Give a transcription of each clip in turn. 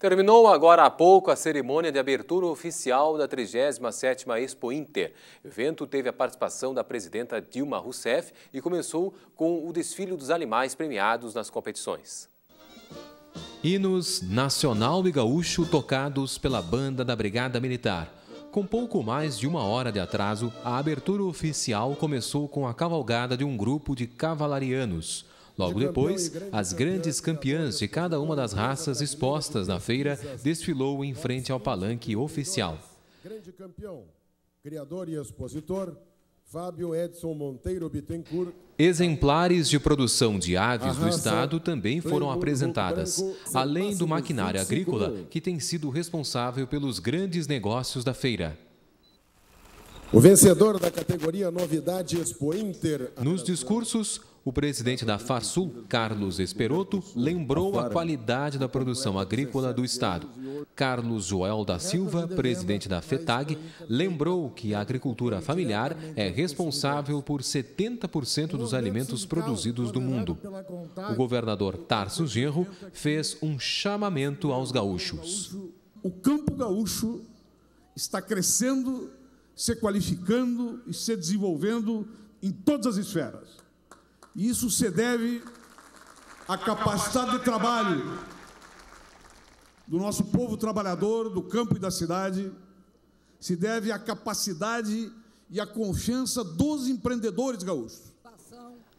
Terminou agora há pouco a cerimônia de abertura oficial da 37ª Expo Inter. O evento teve a participação da presidenta Dilma Rousseff e começou com o desfile dos animais premiados nas competições. Hinos nacional e gaúcho tocados pela banda da Brigada Militar. Com pouco mais de uma hora de atraso, a abertura oficial começou com a cavalgada de um grupo de cavalarianos. Logo depois, as grandes campeãs de cada uma das raças expostas na feira desfilou em frente ao palanque oficial. Grande campeão, criador e expositor, Fábio Edson Monteiro Bittencourt. Exemplares de produção de aves do estado também foram apresentadas, além do maquinário agrícola que tem sido responsável pelos grandes negócios da feira. O vencedor da categoria Novidade Expo Inter. Nos discursos, o presidente da FASUL, Carlos Esperoto, lembrou a qualidade da produção agrícola do Estado. Carlos Joel da Silva, presidente da FETAG, lembrou que a agricultura familiar é responsável por 70% dos alimentos produzidos do mundo. O governador Tarso Genro fez um chamamento aos gaúchos. O campo gaúcho está crescendo, se qualificando e se desenvolvendo em todas as esferas. Isso se deve à capacidade de trabalho do nosso povo trabalhador, do campo e da cidade, se deve à capacidade e à confiança dos empreendedores gaúchos.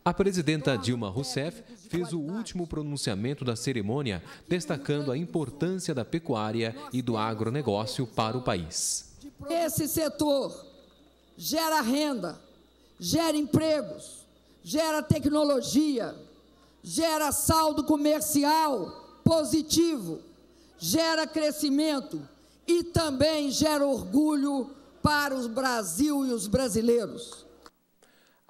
A presidenta Dilma Rousseff fez o último pronunciamento da cerimônia, destacando a importância da pecuária e do agronegócio para o país. Esse setor gera renda, gera empregos, gera tecnologia, gera saldo comercial positivo, gera crescimento e também gera orgulho para o Brasil e os brasileiros.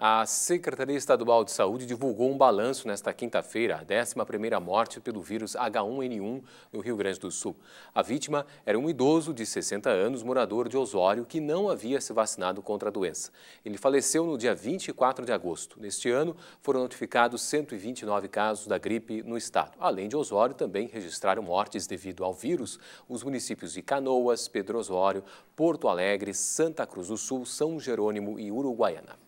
A Secretaria Estadual de Saúde divulgou um balanço nesta quinta-feira, a 11ª morte pelo vírus H1N1 no Rio Grande do Sul. A vítima era um idoso de 60 anos, morador de Osório, que não havia se vacinado contra a doença. Ele faleceu no dia 24 de agosto. Neste ano, foram notificados 129 casos da gripe no estado. Além de Osório, também registraram mortes devido ao vírus os municípios de Canoas, Pedro Osório, Porto Alegre, Santa Cruz do Sul, São Jerônimo e Uruguaiana.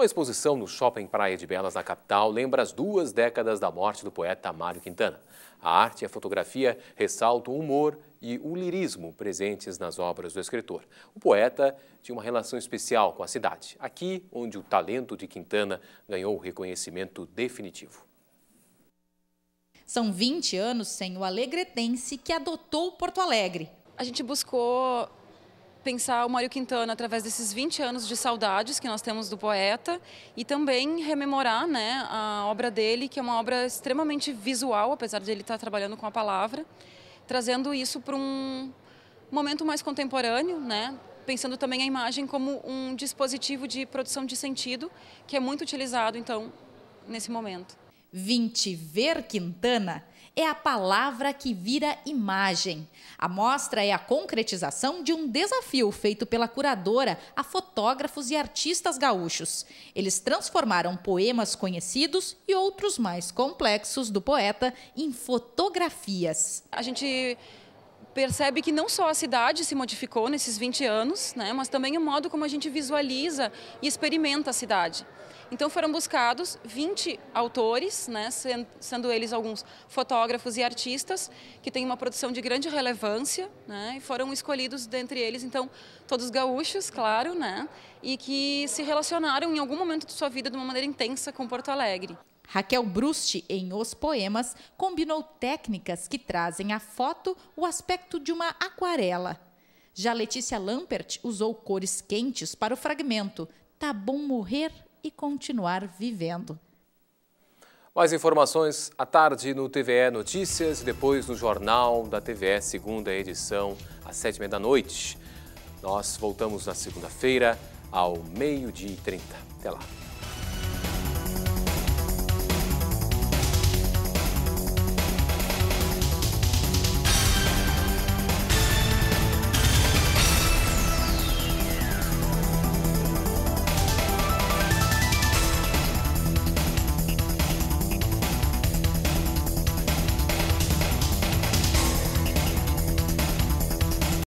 Uma exposição no Shopping Praia de Belas, na capital, lembra as duas décadas da morte do poeta Mário Quintana. A arte e a fotografia ressaltam o humor e o lirismo presentes nas obras do escritor. O poeta tinha uma relação especial com a cidade, aqui onde o talento de Quintana ganhou o reconhecimento definitivo. São 20 anos sem o alegretense que adotou Porto Alegre. A gente buscou pensar o Mário Quintana através desses 20 anos de saudades que nós temos do poeta e também rememorar né, a obra dele, que é uma obra extremamente visual, apesar de ele estar trabalhando com a palavra, trazendo isso para um momento mais contemporâneo, né, pensando também a imagem como um dispositivo de produção de sentido, que é muito utilizado, então, nesse momento. 20 Ver Quintana é a palavra que vira imagem. A mostra é a concretização de um desafio feito pela curadora a fotógrafos e artistas gaúchos. Eles transformaram poemas conhecidos e outros mais complexos do poeta em fotografias. A gente percebe que não só a cidade se modificou nesses 20 anos, né, mas também o modo como a gente visualiza e experimenta a cidade. Então foram buscados 20 autores, né, sendo eles alguns fotógrafos e artistas, que têm uma produção de grande relevância, né, e foram escolhidos dentre eles, então, todos gaúchos, claro, né, e que se relacionaram em algum momento de sua vida de uma maneira intensa com Porto Alegre. Raquel Brust, em Os Poemas, combinou técnicas que trazem à foto o aspecto de uma aquarela. Já Letícia Lampert usou cores quentes para o fragmento Tá bom morrer e continuar vivendo. Mais informações à tarde no TVE Notícias e depois no Jornal da TVE, segunda edição, às sete e meia da noite. Nós voltamos na segunda-feira, ao meio-dia e trinta. Até lá.